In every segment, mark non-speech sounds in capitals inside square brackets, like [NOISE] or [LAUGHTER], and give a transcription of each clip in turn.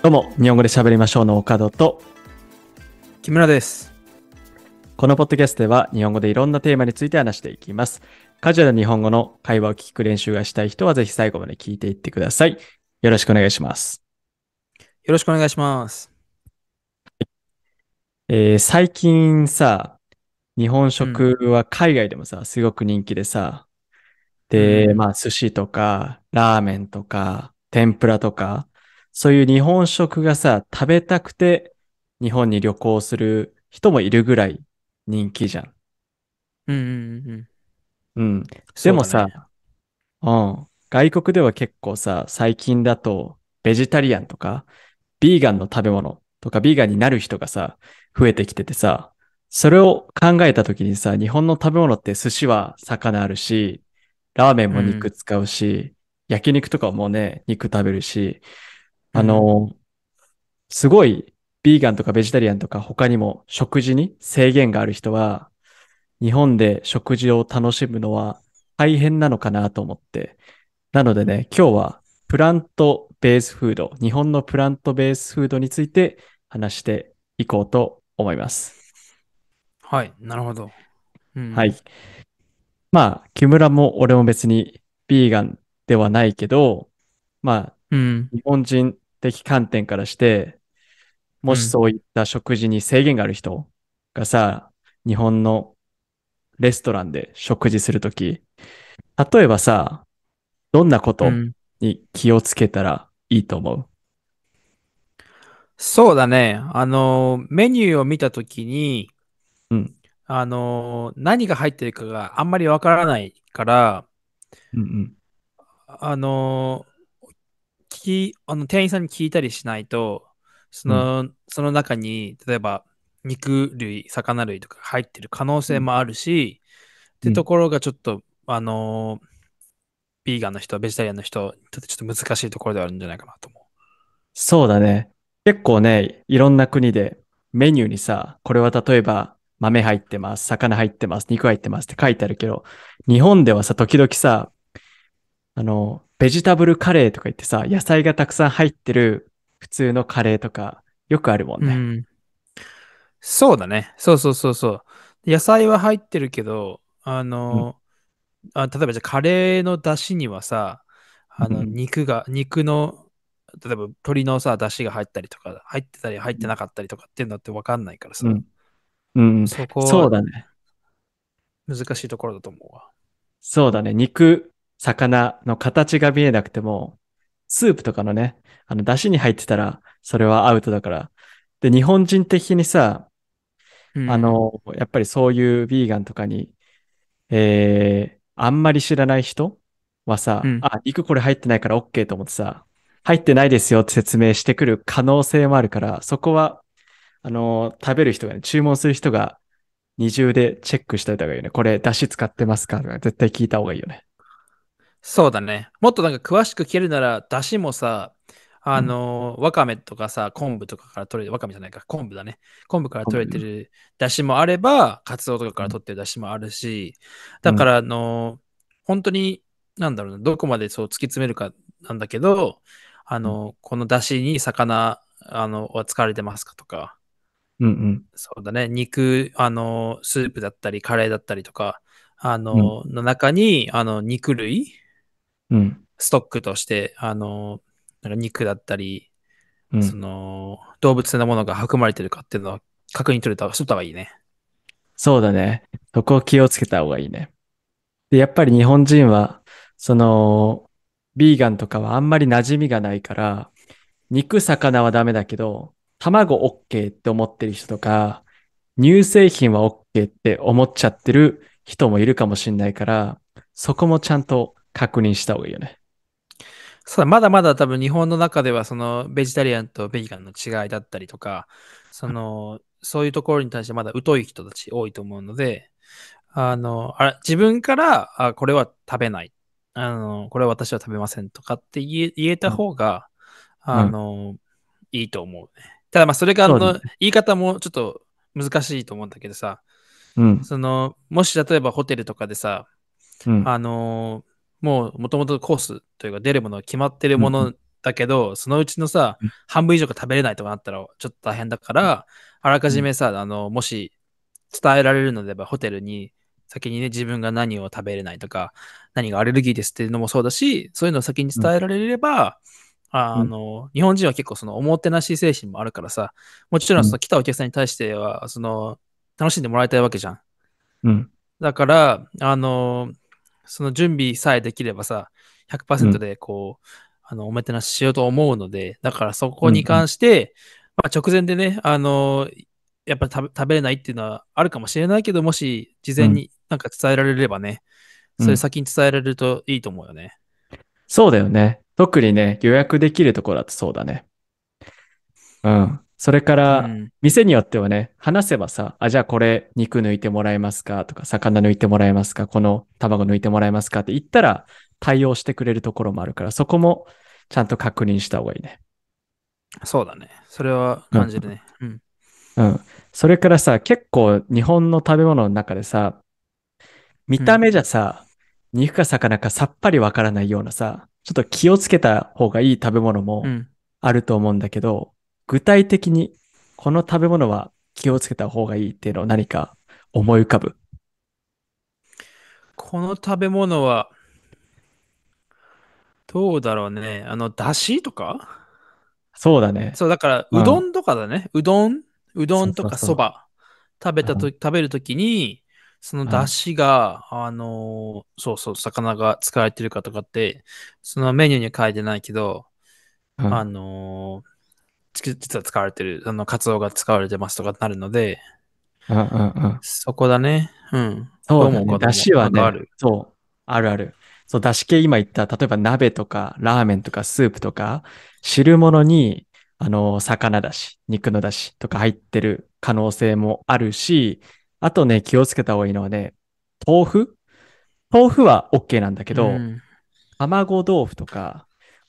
どうも、日本語で喋りましょうの岡戸と木村です。このポッドキャストでは日本語でいろんなテーマについて話していきます。カジュアルな日本語の会話を聞く練習がしたい人はぜひ最後まで聞いていってください。よろしくお願いします。よろしくお願いします。えー、最近さ、日本食は海外でもさ、すごく人気でさ、で、まあ、寿司とか、ラーメンとか、天ぷらとか、そういう日本食がさ、食べたくて日本に旅行する人もいるぐらい人気じゃん。うんうんうん。うん。でもさ、うね、うん。外国では結構さ、最近だとベジタリアンとか、ビーガンの食べ物とか、ビーガンになる人がさ、増えてきててさ、それを考えた時にさ、日本の食べ物って寿司は魚あるし、ラーメンも肉使うし、うん、焼肉とかもね、肉食べるし、あの、すごい、ビーガンとかベジタリアンとか他にも食事に制限がある人は、日本で食事を楽しむのは大変なのかなと思って。なのでね、今日はプラントベースフード、日本のプラントベースフードについて話していこうと思います。はい、なるほど。うん、はい。まあ、木村も俺も別にビーガンではないけど、まあ、うん、日本人的観点からして、もしそういった食事に制限がある人がさ、日本のレストランで食事するとき、例えばさ、どんなことに気をつけたらいいと思う、うん、そうだね。あの、メニューを見たときに、うん、あの、何が入ってるかがあんまりわからないから、うんうん、あの、きあの店員さんに聞いたりしないとそのうん、その中に例えば肉類魚類とか入ってる可能性もあるし、うん、ってところがちょっとあのヴィーガンの人ベジタリアンの人にとってちょっと難しいところではあるんじゃないかなと思うそうだね結構ねいろんな国でメニューにさこれは例えば豆入ってます魚入ってます肉入ってますって書いてあるけど日本ではさ時々さあのベジタブルカレーとか言ってさ、野菜がたくさん入ってる普通のカレーとか、よくあるもんね。うん、そうだね。そうそうそうそう。野菜は入ってるけど、あの、うん、あ例えばじゃカレーの出汁にはさ、あの肉が、うん、肉の、例えば鶏のさ、出汁が入ったりとか、入ってたり入ってなかったりとかっていうのって分かんないからさ。うん、そこそうだね。難しいところだと思うわ。そうだね。肉、魚の形が見えなくても、スープとかのね、あの、出汁に入ってたら、それはアウトだから。で、日本人的にさ、うん、あの、やっぱりそういうヴィーガンとかに、えー、あんまり知らない人はさ、うん、あ、肉これ入ってないから OK と思ってさ、入ってないですよって説明してくる可能性もあるから、そこは、あの、食べる人がね、注文する人が二重でチェックしといた方がいいよね。これ、出汁使ってますかとか絶対聞いた方がいいよね。そうだね。もっとなんか詳しく聞けるなら、だしもさ、あの、うん、わかめとかさ、昆布とかから取れる、わかめじゃないか、昆布だね。昆布から取れてるだしもあれば、カツオとかから取ってるだしもあるし、だから、あの、本当に、なんだろうな、どこまでそう突き詰めるかなんだけど、あの、このだしに魚あのは使われてますかとか、うんうん、そうだね、肉、あの、スープだったり、カレーだったりとか、あの、うん、の中に、あの、肉類、ストックとして、あの、なんか肉だったり、うん、その、動物性のものが含まれてるかっていうのは確認取れた、しとった方がいいね。そうだね。そこを気をつけた方がいいね。で、やっぱり日本人は、その、ビーガンとかはあんまり馴染みがないから、肉、魚はダメだけど、卵 OK って思ってる人とか、乳製品は OK って思っちゃってる人もいるかもしれないから、そこもちゃんと確認した方がいいよね。そうだ、まだまだ多分日本の中では、そのベジタリアンとベギガンの違いだったりとか、その、そういうところに対してまだ疎い人たち多いと思うので、あの、あ自分から、あ、これは食べない。あの、これは私は食べませんとかって言えた方が、うん、あの、うん、いいと思うね。ただまあ、それが、あの、ね、言い方もちょっと難しいと思うんだけどさ、うん、その、もし例えばホテルとかでさ、あの、もうもともとコースというか出るものは決まってるものだけど、うん、そのうちのさ、半分以上が食べれないとかなったらちょっと大変だから、あらかじめさ、あの、もし伝えられるのであればホテルに先にね、自分が何を食べれないとか、何がアレルギーですっていうのもそうだし、そういうのを先に伝えられれば、あの、うん、日本人は結構そのおもてなし精神もあるからさ、もちろんその来たお客さんに対しては、その、楽しんでもらいたいわけじゃん。うん。だから、あの、その準備さえできればさ、100%でこう、うん、あの、おもてなししようと思うので、だからそこに関して、うんうん、まあ、直前でね、あの、やっぱ食べれないっていうのはあるかもしれないけど、もし事前になんか伝えられればね、うん、それ先に伝えられるといいと思うよね。そうだよね。特にね、予約できるところだとそうだね。うん。それから、店によってはね、話せばさ、あ、じゃあこれ肉抜いてもらえますかとか、魚抜いてもらえますかこの卵抜いてもらえますかって言ったら対応してくれるところもあるから、そこもちゃんと確認した方がいいね。そうだね。それは感じるね。うん。うん。それからさ、結構日本の食べ物の中でさ、見た目じゃさ、うん、肉か魚かさっぱりわからないようなさ、ちょっと気をつけた方がいい食べ物もあると思うんだけど、うん具体的にこの食べ物は気をつけた方がいいっていうのを何か思い浮かぶこの食べ物は、どうだろうね。あの、だしとかそうだね。そう、だから、うどんとかだね。うどん、うどんとかそば食べたと、食べるときに、そのだしが、あのそうそう、魚が使われてるかとかって、そのメニューには書いてないけど、あの実は使われてる、あの、カツオが使われてますとかなるので、うんうんうん、そこだね。うん。そうだ、だしはね、そう、あるある。そう、だし系今言った、例えば鍋とかラーメンとかスープとか、汁物に、あの、魚だし、肉のだしとか入ってる可能性もあるし、あとね、気をつけた方がいいのはね、豆腐豆腐は OK なんだけど、うん、卵豆腐とか、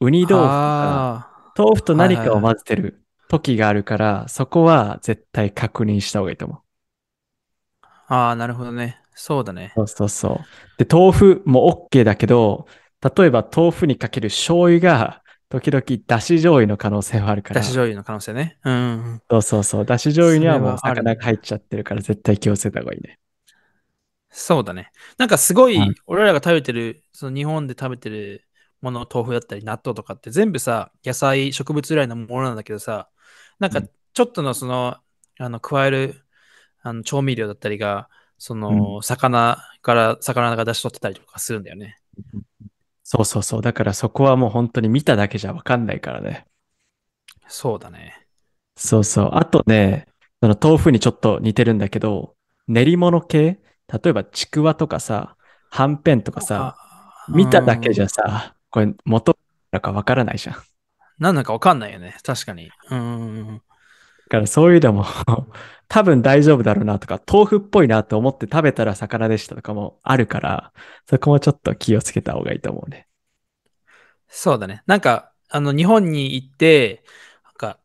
ウニ豆腐とか、豆腐と何かを混ぜてる時があるから、そこは絶対確認した方がいいと思う。ああ、なるほどね。そうだね。そうそうそう。で、豆腐も OK だけど、例えば豆腐にかける醤油が、時々だし醤油の可能性はあるから。だし醤油の可能性ね。うん。そうそうそう。だし醤油にはもう魚が入っちゃってるから絶対気をつけた方がいいね。そうだね。なんかすごい、俺らが食べてる、その日本で食べてるもの、豆腐だったり納豆とかって全部さ、野菜、植物由来のものなんだけどさ、なんかちょっとのその、うん、あの加えるあの調味料だったりが、その、魚から、魚が出し取ってたりとかするんだよね。そうそうそう。だからそこはもう本当に見ただけじゃわかんないからね。そうだね。そうそう。あとね、その豆腐にちょっと似てるんだけど、練り物系例えばちくわとかさ、はんぺんとかさ、見ただけじゃさ、これ元だかわからないじゃん。何だかわかんないよね。確かに。うん。だからそういうのも [LAUGHS] 多分大丈夫だろうなとか、豆腐っぽいなと思って食べたら魚でしたとかもあるから、そこもちょっと気をつけた方がいいと思うね。そうだね。なんか、あの、日本に行って、なんか、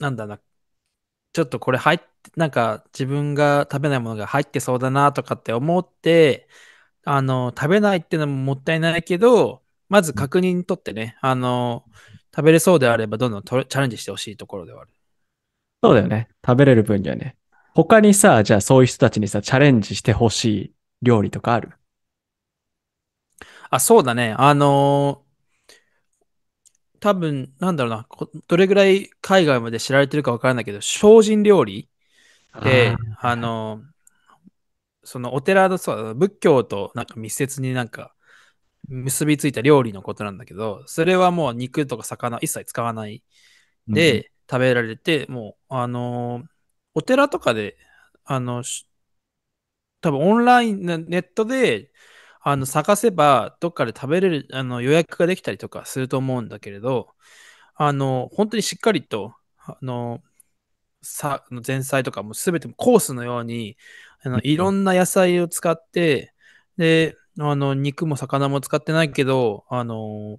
なんだな、ちょっとこれ入って、なんか自分が食べないものが入ってそうだなとかって思って、あの、食べないってのももったいないけど、まず確認とってね、あの、食べれそうであればどんどんチャレンジしてほしいところではある。そうだよね。食べれる分にはね。他にさ、じゃあそういう人たちにさ、チャレンジしてほしい料理とかあるあ、そうだね。あのー、多分、なんだろうな、どれぐらい海外まで知られてるかわからないけど、精進料理で、あのー、そのお寺のそう仏教となんか密接になんか結びついた料理のことなんだけど、それはもう肉とか魚一切使わないで食べられて、うん、もう、あのー、お寺とかで、あの、多分オンライン、ネットで、あの、探せば、どっかで食べれる、あの、予約ができたりとかすると思うんだけれど、あの、本当にしっかりと、あの、さ、前菜とかも全てコースのように、あの、いろんな野菜を使って、で、あの、肉も魚も使ってないけど、あの、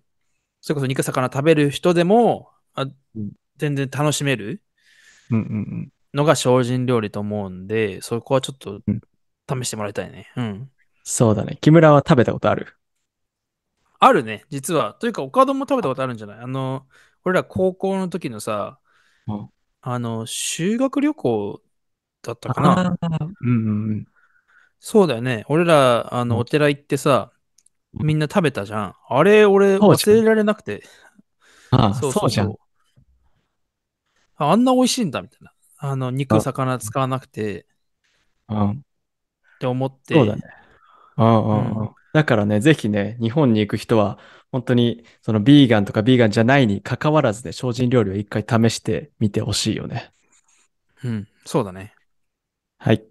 それこそ肉、魚食べる人でも、あ全然楽しめるのが精進料理と思うんで、そこはちょっと試してもらいたいね。うん。そうだね。木村は食べたことあるあるね、実は。というか、お戸も食べたことあるんじゃないあの、俺ら高校の時のさ、うん、あの、修学旅行だったかな。うんうん、そうだよね。俺ら、あの、お寺行ってさ、みんな食べたじゃん。あれ、俺、忘れられなくて。ああ、そうそうじゃん。ああんな美味しいんだ、みたいな。あの、肉、魚使わなくて、うん、って思って。そうだね。。うんうんうん。だからね、ぜひね、日本に行く人は、本当に、そのビーガンとかビーガンじゃないに関わらずね、精進料理を一回試してみてほしいよね。うん、そうだね。はい。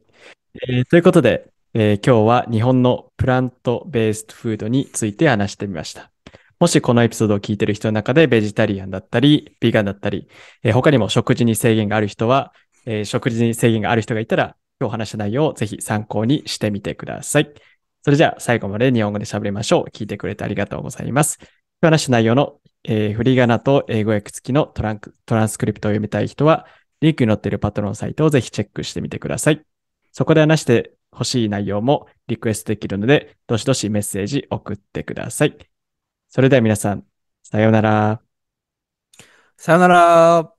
えーということで、えー、今日は日本のプラントベースフードについて話してみました。もしこのエピソードを聞いている人の中でベジタリアンだったり、ビガンだったり、えー、他にも食事に制限がある人は、えー、食事に制限がある人がいたら、今日話した内容をぜひ参考にしてみてください。それじゃあ最後まで日本語で喋りましょう。聞いてくれてありがとうございます。今日話した内容の、えー、フリガナと英語訳付きのトラントランスクリプトを読みたい人は、リンクに載っているパトロンサイトをぜひチェックしてみてください。そこで話して欲しい内容もリクエストできるので、どしどしメッセージ送ってください。それでは皆さん、さようなら。さようなら。